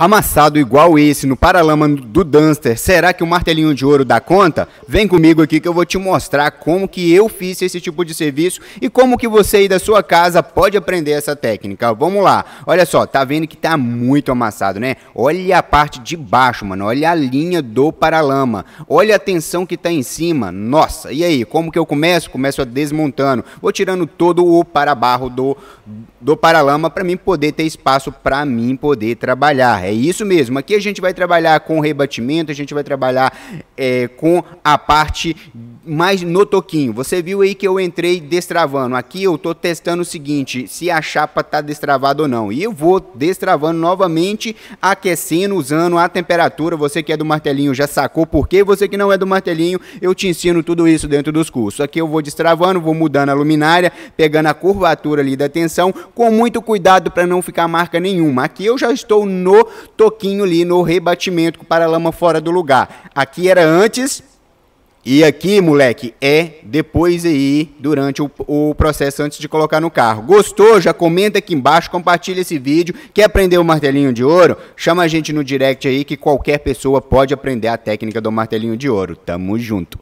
Amassado igual esse no paralama do Dunster, será que o martelinho de ouro dá conta? Vem comigo aqui que eu vou te mostrar como que eu fiz esse tipo de serviço e como que você aí da sua casa pode aprender essa técnica. Vamos lá. Olha só, tá vendo que tá muito amassado, né? Olha a parte de baixo, mano. Olha a linha do paralama. Olha a tensão que tá em cima. Nossa, e aí? Como que eu começo? Começo a desmontando. Vou tirando todo o parabarro do, do paralama para mim poder ter espaço para mim poder trabalhar. É é isso mesmo. Aqui a gente vai trabalhar com rebatimento, a gente vai trabalhar é, com a parte mais no toquinho. Você viu aí que eu entrei destravando. Aqui eu estou testando o seguinte, se a chapa está destravada ou não. E eu vou destravando novamente, aquecendo, usando a temperatura. Você que é do martelinho já sacou por quê? Você que não é do martelinho, eu te ensino tudo isso dentro dos cursos. Aqui eu vou destravando, vou mudando a luminária, pegando a curvatura ali da tensão, com muito cuidado para não ficar marca nenhuma. Aqui eu já estou no toquinho ali, no rebatimento para a lama fora do lugar. Aqui era antes e aqui, moleque, é depois aí, durante o, o, processo, antes de colocar no carro. Gostou? Já comenta aqui embaixo, compartilha esse vídeo. Quer aprender o martelinho de ouro? Chama a gente no direct aí que qualquer pessoa pode aprender a técnica do martelinho de ouro. Tamo junto.